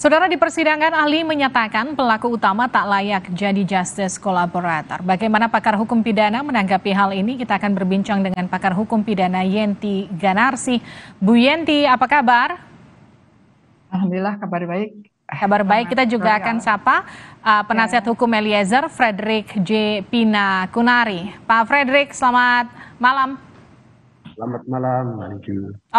Saudara di persidangan ahli menyatakan pelaku utama tak layak jadi justice collaborator. Bagaimana pakar hukum pidana menanggapi hal ini? Kita akan berbincang dengan pakar hukum pidana Yenti Ganarsi. Bu Yenti, apa kabar? Alhamdulillah kabar baik. Kabar baik, kita juga akan sapa uh, ya. penasihat hukum Eliezer, Frederick J. Pina Kunari. Pak Frederick, selamat malam. Selamat malam,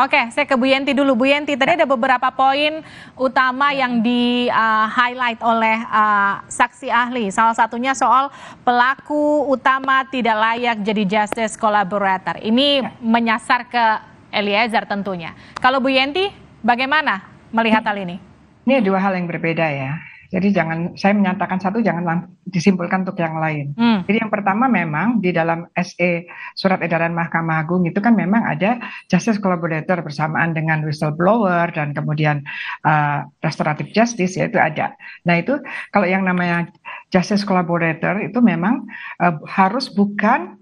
Oke, saya ke Bu Yenti dulu. Bu Yenti, tadi ada beberapa poin utama yang di-highlight uh, oleh uh, saksi ahli. Salah satunya soal pelaku utama tidak layak jadi justice collaborator. Ini ya. menyasar ke Eliezer tentunya. Kalau Bu Yenti, bagaimana melihat hal ini? Ini dua hal yang berbeda ya. Jadi jangan saya menyatakan satu jangan disimpulkan untuk yang lain. Hmm. Jadi yang pertama memang di dalam SE surat edaran Mahkamah Agung itu kan memang ada justice collaborator bersamaan dengan whistleblower dan kemudian uh, restoratif justice yaitu ada. Nah itu kalau yang namanya justice collaborator itu memang uh, harus bukan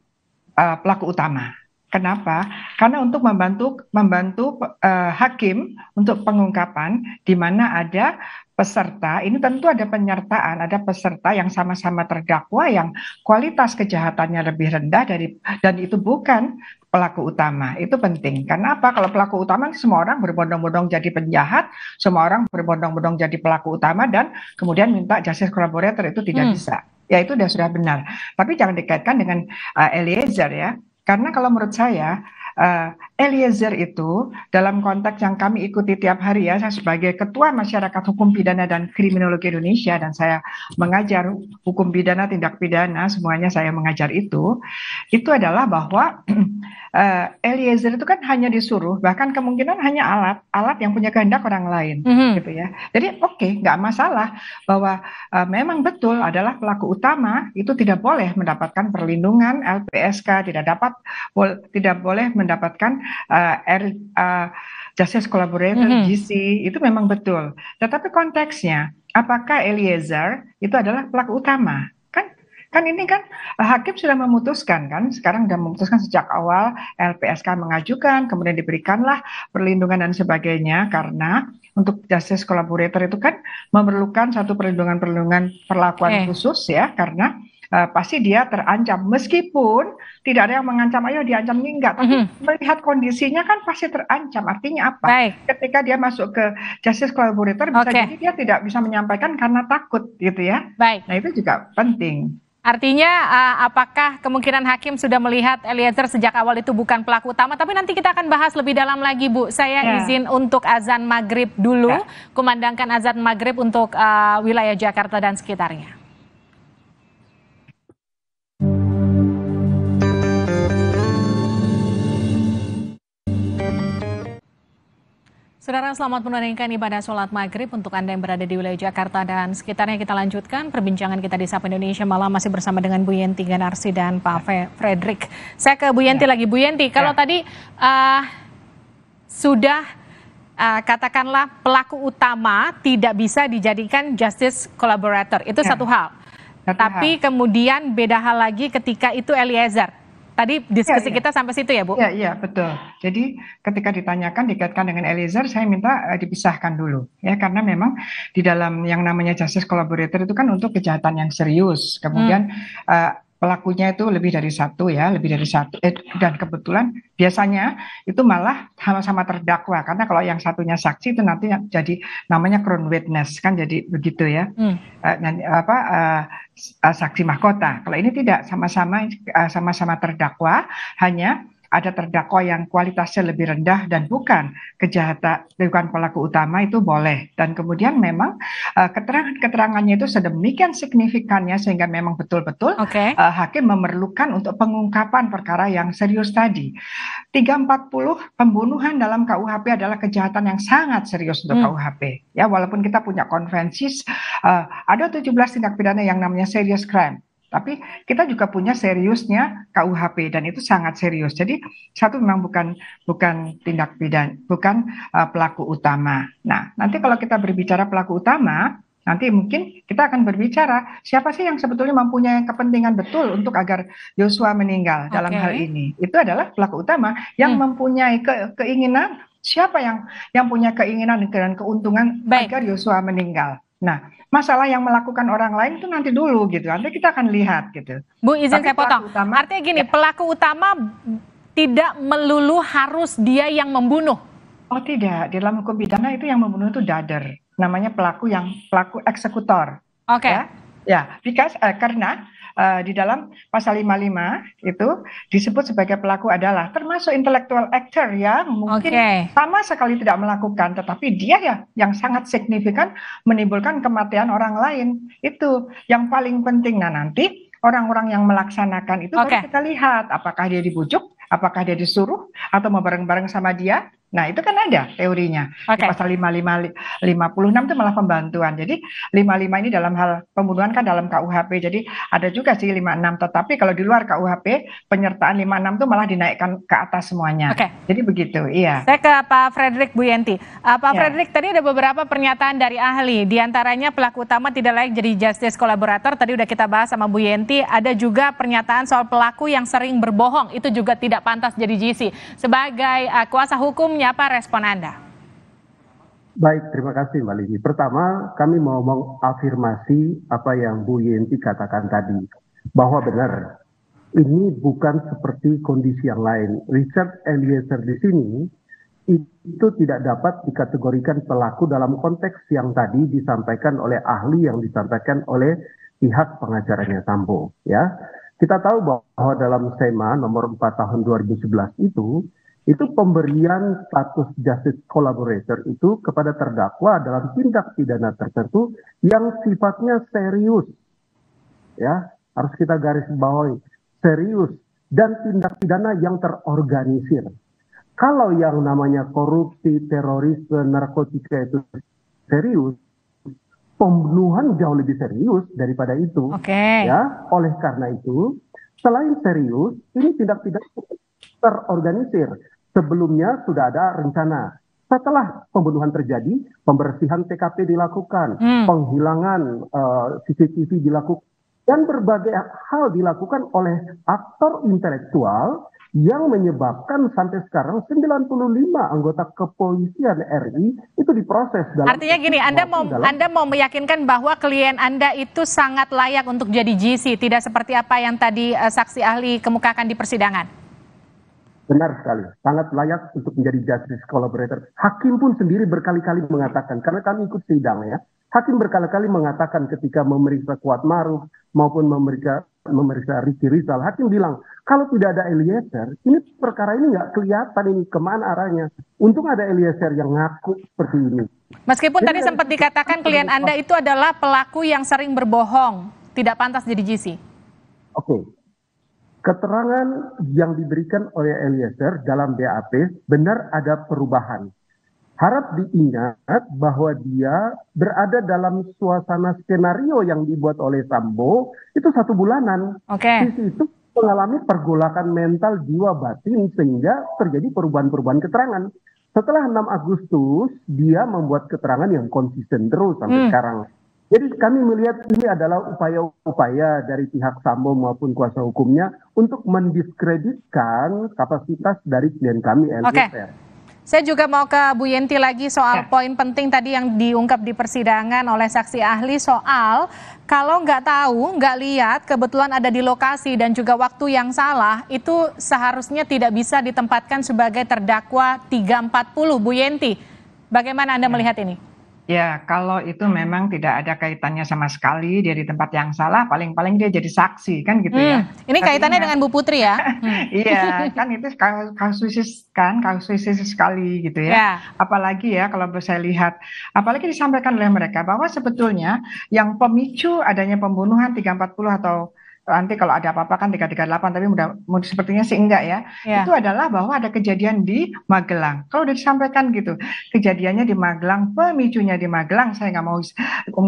uh, pelaku utama. Kenapa? Karena untuk membantu membantu uh, hakim untuk pengungkapan di mana ada peserta, ini tentu ada penyertaan, ada peserta yang sama-sama terdakwa yang kualitas kejahatannya lebih rendah dari dan itu bukan pelaku utama. Itu penting. Karena apa? Kalau pelaku utama semua orang berbondong-bondong jadi penjahat, semua orang berbondong-bondong jadi pelaku utama dan kemudian minta justice collaborator itu tidak hmm. bisa. Ya itu sudah benar. Tapi jangan dikaitkan dengan uh, Eliezer ya. Karena kalau menurut saya uh, Eliezer itu dalam konteks yang kami ikuti tiap hari ya saya sebagai ketua masyarakat hukum pidana dan kriminologi Indonesia dan saya mengajar hukum pidana tindak pidana semuanya saya mengajar itu itu adalah bahwa uh, Eliezer itu kan hanya disuruh bahkan kemungkinan hanya alat alat yang punya kehendak orang lain mm -hmm. gitu ya jadi oke okay, nggak masalah bahwa uh, memang betul adalah pelaku utama itu tidak boleh mendapatkan perlindungan LPSK tidak dapat tidak boleh mendapatkan uh, R, uh, justice collaborator mm -hmm. GC itu memang betul. Tetapi konteksnya apakah Eliezer itu adalah pelaku utama? Kan kan ini kan eh, hakim sudah memutuskan kan sekarang sudah memutuskan sejak awal LPSK mengajukan kemudian diberikanlah perlindungan dan sebagainya karena untuk justice collaborator itu kan memerlukan satu perlindungan-perlindungan perlakuan okay. khusus ya karena uh, pasti dia terancam. Meskipun tidak ada yang mengancam, ayo diancam ini enggak, tapi mm -hmm. melihat kondisinya kan pasti terancam. Artinya apa? Baik. Ketika dia masuk ke justice collaborator, bisa jadi dia tidak bisa menyampaikan karena takut, gitu ya. Baik. Nah itu juga penting. Artinya uh, apakah kemungkinan hakim sudah melihat Eliezer sejak awal itu bukan pelaku utama? Tapi nanti kita akan bahas lebih dalam lagi Bu. Saya yeah. izin untuk azan maghrib dulu, yeah. kumandangkan azan maghrib untuk uh, wilayah Jakarta dan sekitarnya. Saudara selamat menunaikan ibadah sholat maghrib untuk Anda yang berada di wilayah Jakarta dan sekitarnya kita lanjutkan perbincangan kita di Sapa Indonesia malam masih bersama dengan Bu Yenti Ganarsi dan Pak ya. Frederick. Saya ke Bu Yenti ya. lagi. Bu Yenti, kalau ya. tadi uh, sudah uh, katakanlah pelaku utama tidak bisa dijadikan justice collaborator, itu ya. satu hal. Satu Tapi kemudian beda hal lagi ketika itu Eliezer. Tadi diskusi ya, ya. kita sampai situ ya, Bu? Iya, ya, betul. Jadi ketika ditanyakan dikaitkan dengan Eliezer, saya minta uh, dipisahkan dulu ya karena memang di dalam yang namanya justice collaborator itu kan untuk kejahatan yang serius. Kemudian hmm. uh, pelakunya itu lebih dari satu ya, lebih dari satu. Eh, dan kebetulan biasanya itu malah sama-sama terdakwa karena kalau yang satunya saksi itu nanti jadi namanya crown witness kan jadi begitu ya. Hmm. Uh, dan eh, apa uh, saksi mahkota. Kalau ini tidak sama-sama uh, sama-sama terdakwa, hanya ada terdakwa yang kualitasnya lebih rendah dan bukan kejahatan bukan pelaku utama itu boleh dan kemudian memang uh, keterangan-keterangannya itu sedemikian signifikannya sehingga memang betul-betul okay. uh, eh, hakim memerlukan untuk pengungkapan perkara yang serius tadi 340 pembunuhan dalam KUHP adalah kejahatan yang sangat serius untuk hmm. KUHP ya walaupun kita punya konvensi uh, ada 17 tindak pidana yang namanya serious crime tapi kita juga punya seriusnya KUHP dan itu sangat serius. Jadi satu memang bukan bukan tindak pidana, bukan uh, pelaku utama. Nah, nanti kalau kita berbicara pelaku utama, nanti mungkin kita akan berbicara siapa sih yang sebetulnya mempunyai kepentingan betul untuk agar Yosua meninggal okay. dalam hal ini. Itu adalah pelaku utama yang hmm. mempunyai ke keinginan siapa yang yang punya keinginan dan keuntungan Baik. agar Yosua meninggal. Nah, masalah yang melakukan orang lain itu nanti dulu gitu. Nanti kita akan lihat gitu. Bu izin Tapi saya potong. Utama, Artinya gini, ya. pelaku utama tidak melulu harus dia yang membunuh. Oh tidak, di dalam hukum pidana itu yang membunuh itu dader. Namanya pelaku yang pelaku eksekutor. Oke. Okay. Ya. ya, because uh, karena Eh, di dalam pasal 55 itu disebut sebagai pelaku adalah termasuk intelektual actor yang mungkin okay. sama sekali tidak melakukan tetapi dia ya yang sangat signifikan menimbulkan kematian orang lain itu yang paling penting nah nanti orang-orang yang melaksanakan itu okay. kita lihat apakah dia dibujuk apakah dia disuruh atau mau bareng-bareng sama dia Nah, itu kan ada teorinya. Okay. Di pasal 55 56 itu malah pembantuan. Jadi 55 ini dalam hal pembunuhan kan dalam KUHP. Jadi ada juga sih 56 tetapi kalau di luar KUHP penyertaan 56 itu malah dinaikkan ke atas semuanya. Okay. Jadi begitu, iya. Saya ke Pak Frederick Bu Yenti. Uh, eh, Pak ya. Frederick tadi ada beberapa pernyataan dari ahli, di antaranya pelaku utama tidak layak jadi justice collaborator Tadi udah kita bahas sama Bu Yenti, ada juga pernyataan soal pelaku yang sering berbohong itu juga tidak pantas jadi JC. Sebagai uh, kuasa hukum seperti respon Anda? Baik, terima kasih Mbak Lini. Pertama, kami mau mengafirmasi apa yang Bu Yenti katakan tadi. Bahwa benar, ini bukan seperti kondisi yang lain. Richard Eliezer di sini itu tidak dapat dikategorikan pelaku dalam konteks yang tadi disampaikan oleh ahli yang disampaikan oleh pihak pengacaranya Sambo ya. Kita tahu bahwa dalam SEMA nomor 4 tahun 2011 itu itu pemberian status justice collaborator itu kepada terdakwa dalam tindak pidana tertentu yang sifatnya serius. Ya, harus kita garis bawahi, serius dan tindak pidana yang terorganisir. Kalau yang namanya korupsi, terorisme, narkotika itu serius, pembunuhan jauh lebih serius daripada itu. Okay. Ya, oleh karena itu, selain serius, ini tindak pidana terorganisir. Sebelumnya sudah ada rencana. Setelah pembunuhan terjadi, pembersihan TKP dilakukan, hmm. penghilangan uh, eh, CCTV dilakukan, dan berbagai hal dilakukan oleh aktor intelektual yang menyebabkan sampai sekarang 95 anggota kepolisian RI itu diproses dalam Artinya gini, Anda mau dalam... Anda mau meyakinkan bahwa klien Anda itu sangat layak untuk jadi GC, tidak seperti apa yang tadi uh, saksi ahli kemukakan di persidangan. Benar sekali, sangat layak untuk menjadi justice collaborator. Hakim pun sendiri berkali-kali mengatakan, karena kami ikut sidang ya, hakim berkali-kali mengatakan ketika memeriksa Kuat Maruf maupun memeriksa, memeriksa Ricky Rizal, hakim bilang, kalau tidak ada Eliezer, ini perkara ini nggak kelihatan ini kemana arahnya. Untung ada Eliezer yang ngaku seperti ini. Meskipun jadi, tadi sempat dikatakan klien Anda itu adalah pelaku yang sering berbohong, tidak pantas jadi GC. Oke, okay. Keterangan yang diberikan oleh Eliezer dalam BAP benar ada perubahan. Harap diingat bahwa dia berada dalam suasana skenario yang dibuat oleh Sambo itu satu bulanan. Oke. Okay. Sisi itu mengalami pergolakan mental jiwa batin sehingga terjadi perubahan-perubahan keterangan. Setelah 6 Agustus dia membuat keterangan yang konsisten terus sampai hmm. sekarang jadi kami melihat ini adalah upaya-upaya dari pihak Sambo maupun kuasa hukumnya untuk mendiskreditkan kapasitas dari klien kami LPR. Okay. Saya juga mau ke Bu Yenti lagi soal ya. poin penting tadi yang diungkap di persidangan oleh saksi ahli soal kalau nggak tahu, nggak lihat, kebetulan ada di lokasi dan juga waktu yang salah, itu seharusnya tidak bisa ditempatkan sebagai terdakwa 340 Bu Yenti. Bagaimana Anda ya. melihat ini? Ya, kalau itu memang tidak ada kaitannya sama sekali dia di tempat yang salah, paling-paling dia jadi saksi kan gitu ya. hmm. ya. Ini Tapi kaitannya ingat, dengan Bu Putri ya? Hmm. iya, kan itu kasusis kan, kasusis sekali gitu ya. ya. Apalagi ya kalau saya lihat, apalagi disampaikan oleh mereka bahwa sebetulnya yang pemicu adanya pembunuhan 340 atau nanti kalau ada apa-apa kan 338 tapi mudah, mudah sepertinya sih enggak ya. ya. Itu adalah bahwa ada kejadian di Magelang. Kalau udah disampaikan gitu, kejadiannya di Magelang, pemicunya di Magelang, saya nggak mau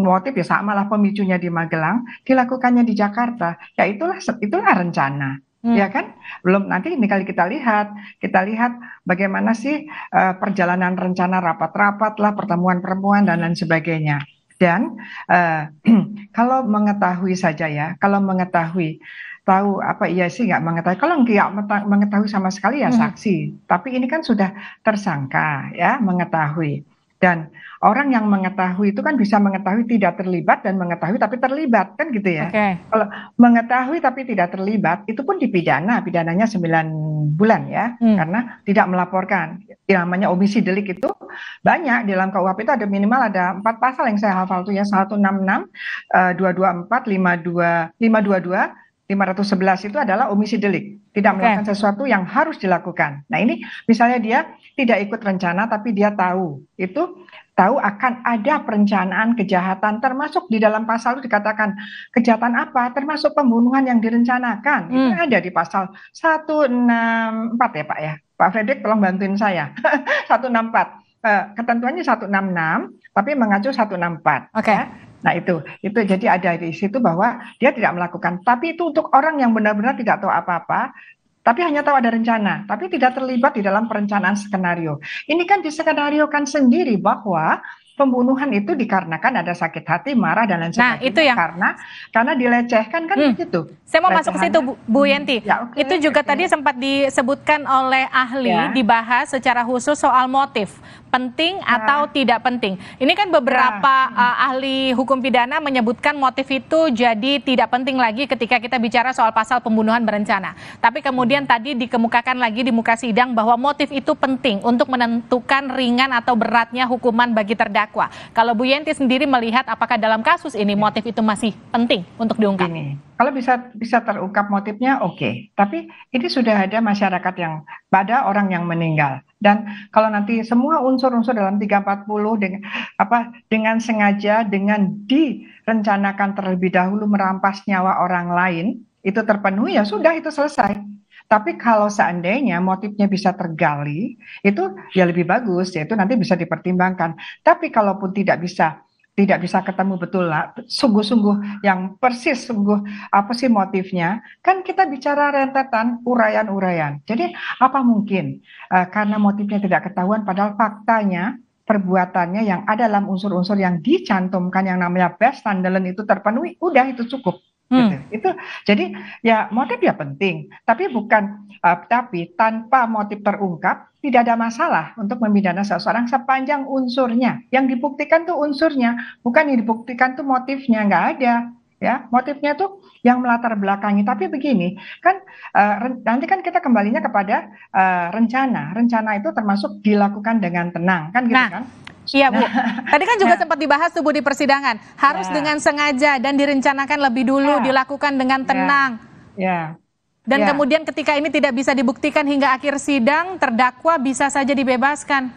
motif ya sama lah pemicunya di Magelang, dilakukannya di Jakarta. Ya itulah itulah rencana. Hmm. Ya kan, belum nanti ini kali kita lihat, kita lihat bagaimana sih uh, perjalanan rencana rapat-rapat lah pertemuan pertemuan dan lain sebagainya. Dan uh, kalau mengetahui saja ya, kalau mengetahui tahu apa iya sih nggak mengetahui. Kalau nggak mengetahui sama sekali ya hmm. saksi. Hmm. Tapi ini kan sudah tersangka ya mengetahui. Dan orang yang mengetahui itu kan bisa mengetahui tidak terlibat dan mengetahui tapi terlibat kan gitu ya. Okay. Kalau mengetahui tapi tidak terlibat itu pun dipidana, pidananya 9 bulan ya hmm. karena tidak melaporkan yang namanya omisi delik itu banyak di dalam KUHP itu ada minimal ada empat pasal yang saya hafal tuh ya 166, eh, dua dua empat, lima dua, lima dua dua, 511 itu adalah omisi delik, tidak melakukan okay. sesuatu yang harus dilakukan. Nah, ini misalnya dia tidak ikut rencana tapi dia tahu. Itu tahu akan ada perencanaan kejahatan termasuk di dalam pasal itu dikatakan kejahatan apa? Termasuk pembunuhan yang direncanakan. Hmm. Itu ada di pasal 164 ya, Pak ya. Pak Fredrik tolong bantuin saya. 164. Eh, ketentuannya 166, tapi mengacu 164. Oke. Okay. Ya. Nah itu, itu jadi ada di situ bahwa dia tidak melakukan. Tapi itu untuk orang yang benar-benar tidak tahu apa-apa, tapi hanya tahu ada rencana, tapi tidak terlibat di dalam perencanaan skenario. Ini kan diskenariokan sendiri bahwa pembunuhan itu dikarenakan ada sakit hati, marah dan lain nah, sebagainya. Nah, itu yang karena karena dilecehkan kan hmm. Saya mau masuk ke situ Bu, Bu Yenti. Hmm. Ya, okay, itu juga okay. Ya. tadi sempat disebutkan oleh ahli ya. dibahas secara khusus soal motif penting ya. atau tidak penting. Ini kan beberapa ya. uh, ahli hukum pidana menyebutkan motif itu jadi tidak penting lagi ketika kita bicara soal pasal pembunuhan berencana. Tapi kemudian tadi dikemukakan lagi di muka sidang bahwa motif itu penting untuk menentukan ringan atau beratnya hukuman bagi terdakwa terdakwa. Kalau Bu Yenti sendiri melihat apakah dalam kasus ini motif itu masih penting untuk diungkap? Ini, kalau bisa bisa terungkap motifnya oke, okay. tapi ini sudah ada masyarakat yang pada orang yang meninggal dan kalau nanti semua unsur-unsur dalam 340 dengan apa dengan sengaja dengan direncanakan terlebih dahulu merampas nyawa orang lain itu terpenuhi ya sudah itu selesai tapi kalau seandainya motifnya bisa tergali, itu ya lebih bagus, yaitu nanti bisa dipertimbangkan. Tapi kalaupun tidak bisa tidak bisa ketemu betul lah sungguh-sungguh yang persis sungguh apa sih motifnya kan kita bicara rentetan urayan-urayan. jadi apa mungkin e, karena motifnya tidak ketahuan padahal faktanya perbuatannya yang ada dalam unsur-unsur yang dicantumkan yang namanya best standalone itu terpenuhi udah itu cukup Hmm. Gitu. Itu jadi ya motif ya penting, tapi bukan uh, tapi tanpa motif terungkap tidak ada masalah untuk memidana seseorang sepanjang unsurnya. Yang dibuktikan tuh unsurnya, bukan yang dibuktikan tuh motifnya nggak ada. Ya, motifnya tuh yang melatar belakangi. Tapi begini, kan uh, nanti kan kita kembalinya kepada uh, rencana. Rencana itu termasuk dilakukan dengan tenang, kan gitu nah, kan? Iya Bu, tadi kan juga ya. sempat dibahas tuh Bu di persidangan, harus ya. dengan sengaja dan direncanakan lebih dulu, ya. dilakukan dengan ya. tenang. Ya. ya. Dan ya. kemudian ketika ini tidak bisa dibuktikan hingga akhir sidang, terdakwa bisa saja dibebaskan.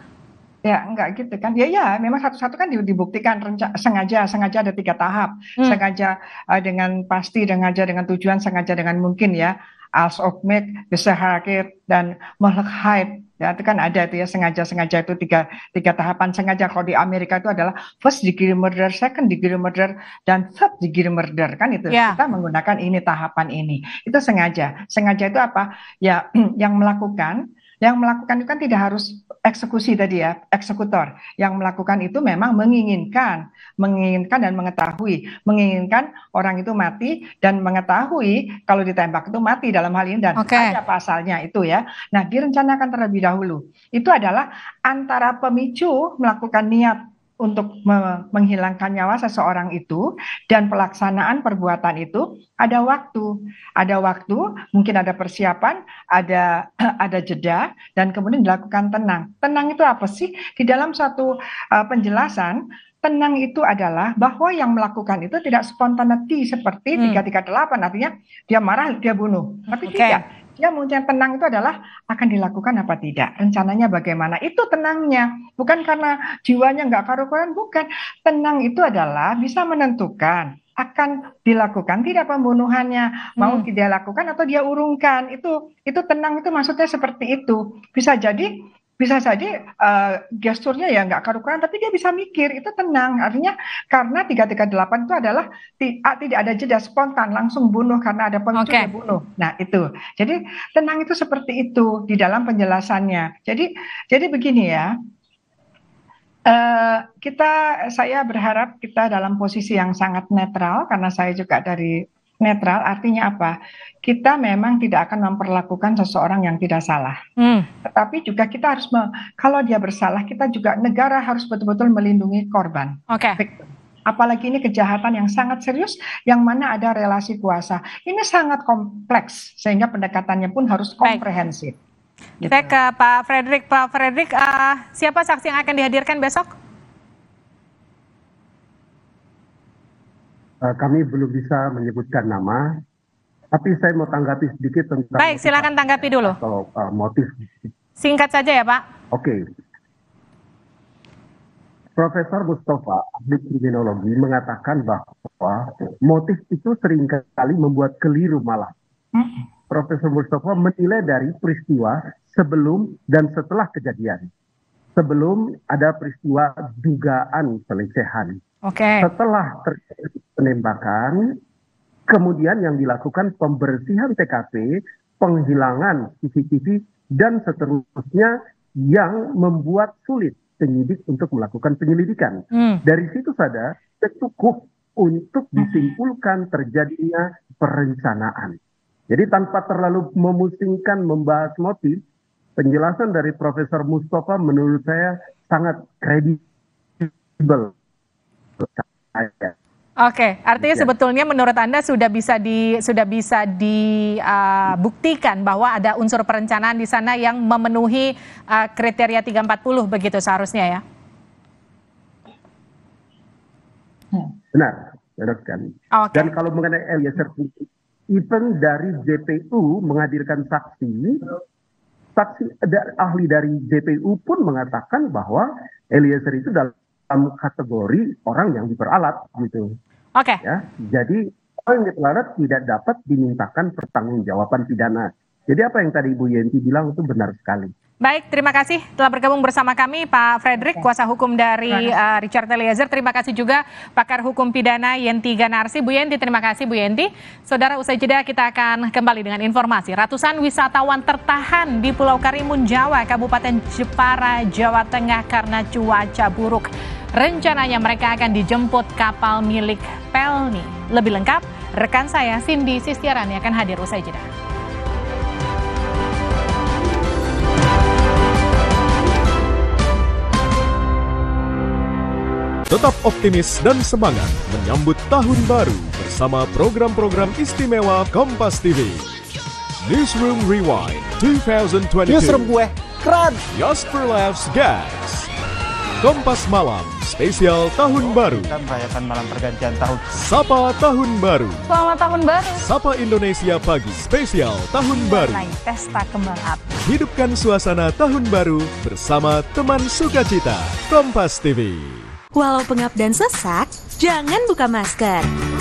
Ya, enggak gitu kan. Ya, ya, memang satu-satu kan dibuktikan renca sengaja, sengaja ada tiga tahap. Hmm. Sengaja uh, dengan pasti, sengaja dengan tujuan, sengaja dengan mungkin ya. as of make, bisa hakir, dan hide. Ya, itu kan ada itu ya sengaja-sengaja itu tiga, tiga tahapan sengaja. Kalau di Amerika itu adalah first degree murder, second degree murder, dan third degree murder kan itu. Yeah. Kita menggunakan ini tahapan ini. Itu sengaja. Sengaja itu apa? Ya yang melakukan yang melakukan itu kan tidak harus eksekusi tadi ya, eksekutor. Yang melakukan itu memang menginginkan, menginginkan dan mengetahui, menginginkan orang itu mati dan mengetahui kalau ditembak itu mati dalam hal ini dan okay. ada pasalnya itu ya. Nah, direncanakan terlebih dahulu. Itu adalah antara pemicu melakukan niat untuk menghilangkan nyawa seseorang itu dan pelaksanaan perbuatan itu ada waktu, ada waktu, mungkin ada persiapan, ada ada jeda dan kemudian dilakukan tenang. Tenang itu apa sih? Di dalam satu uh, penjelasan Tenang itu adalah bahwa yang melakukan itu tidak spontaneity seperti hmm. tiga hmm. 338 artinya dia marah dia bunuh. Tapi okay. tidak. Ya, munculnya tenang itu adalah akan dilakukan apa tidak, rencananya bagaimana. Itu tenangnya, bukan karena jiwanya nggak karuan, bukan. Tenang itu adalah bisa menentukan akan dilakukan tidak pembunuhannya mau hmm. lakukan atau dia urungkan itu itu tenang itu maksudnya seperti itu bisa jadi bisa saja uh, gesturnya ya nggak karu tapi dia bisa mikir itu tenang artinya karena 338 itu adalah ah, tidak ada jeda spontan langsung bunuh karena ada pemicu okay. bunuh nah itu jadi tenang itu seperti itu di dalam penjelasannya jadi jadi begini ya Uh, kita saya berharap kita dalam posisi yang sangat netral karena saya juga dari netral artinya apa? Kita memang tidak akan memperlakukan seseorang yang tidak salah. Hmm. Tetapi juga kita harus me, kalau dia bersalah kita juga negara harus betul-betul melindungi korban. Oke. Okay. Apalagi ini kejahatan yang sangat serius yang mana ada relasi kuasa. Ini sangat kompleks sehingga pendekatannya pun harus komprehensif. Baik. Gitu. ke Pak Frederick. Pak Frederick, uh, siapa saksi yang akan dihadirkan besok? Eh, kami belum bisa menyebutkan nama, tapi saya mau tanggapi sedikit tentang. Baik, silakan tanggapi dulu. Kalau uh, eh, motif. Singkat saja ya Pak. Oke. Okay. Profesor Mustafa, di kriminologi, mengatakan bahwa motif itu seringkali membuat keliru malah. Hmm? Profesor Mustafa menilai dari peristiwa sebelum dan setelah kejadian. Sebelum ada peristiwa dugaan pelecehan. Oke. Okay. Setelah terjadi penembakan, kemudian yang dilakukan pembersihan TKP, penghilangan CCTV dan seterusnya yang membuat sulit penyidik untuk melakukan penyelidikan. Hmm. Dari situ saja cukup untuk hmm. disimpulkan terjadinya perencanaan. Jadi tanpa terlalu memusingkan membahas motif, penjelasan dari Profesor Mustafa menurut saya sangat kredibel Oke, okay, artinya ya. sebetulnya menurut Anda sudah bisa di sudah bisa dibuktikan uh, bahwa ada unsur perencanaan di sana yang memenuhi uh, kriteria 340 begitu seharusnya ya. Benar, benar ya, sekali. Okay. Dan kalau mengenai Eliezer even dari JPU menghadirkan saksi, saksi ahli dari JPU pun mengatakan bahwa Eliezer itu dalam dalam kategori orang yang diperalat gitu. Oke. Okay. Ya, jadi orang yang diperalat tidak dapat dimintakan pertanggungjawaban pidana. Jadi apa yang tadi Ibu Yenti bilang itu benar sekali. Baik, terima kasih telah bergabung bersama kami Pak Frederick, ya. kuasa hukum dari uh, Richard Eliezer. Terima kasih juga pakar hukum pidana Yenti Ganarsi. Bu Yenti, terima kasih Bu Yenti. Saudara, usai jeda kita akan kembali dengan informasi. Ratusan wisatawan tertahan di Pulau Karimun, Jawa, Kabupaten Jepara, Jawa Tengah karena cuaca buruk. Rencananya mereka akan dijemput kapal milik Pelni. Lebih lengkap, rekan saya Cindy Sistiarani akan hadir usai jeda. Tetap optimis dan semangat menyambut tahun baru bersama program-program istimewa Kompas TV. Newsroom Rewind 2022. Newsroom gue, keren. Jasper Laughs Gas. Kompas Malam Spesial Tahun Baru. Kita merayakan malam pergantian tahun. Sapa Tahun Baru. Selamat Tahun Baru. Sapa Indonesia Pagi. Spesial Tahun Baru. Naik pesta kembang api. Hidupkan suasana Tahun Baru bersama teman sukacita. Kompas TV. Walau pengap dan sesak, jangan buka masker.